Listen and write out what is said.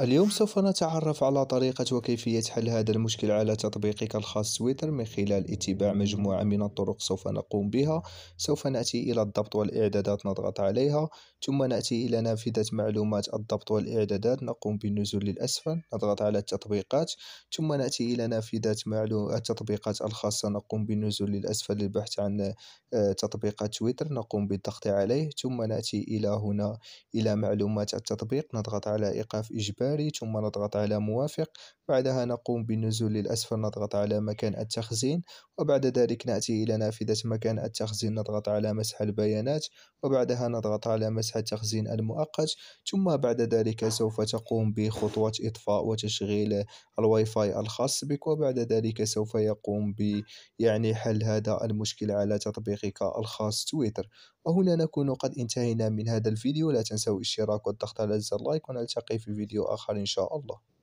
اليوم سوف نتعرف على طريقة وكيفية حل هذا المشكل على تطبيقك الخاص تويتر من خلال اتباع مجموعة من الطرق سوف نقوم بها سوف نأتي إلى الضبط والإعدادات نضغط عليها ثم نأتي إلى نافذة معلومات الضبط والإعدادات نقوم بالنزول للأسفل نضغط على التطبيقات ثم نأتي إلى نافذة معلومات التطبيقات الخاصة نقوم بالنزول للأسفل للبحث عن آه، تطبيقات تويتر نقوم بالضغط عليه ثم نأتي إلى هنا إلى معلومات التطبيق نضغط على إيقاف إجبار إجباري ثم نضغط على موافق بعدها نقوم بالنزول للأسفل نضغط على مكان التخزين وبعد ذلك نأتي إلى نافذة مكان التخزين نضغط على مسح البيانات وبعدها نضغط على مسح التخزين المؤقت ثم بعد ذلك سوف تقوم بخطوة إطفاء وتشغيل الواي فاي الخاص بك وبعد ذلك سوف يقوم ب يعني حل هذا المشكل على تطبيقك الخاص تويتر وهنا نكون قد انتهينا من هذا الفيديو لا تنسوا الاشتراك والضغط على زر لايك ونلتقي في فيديو آخر آخر إن شاء الله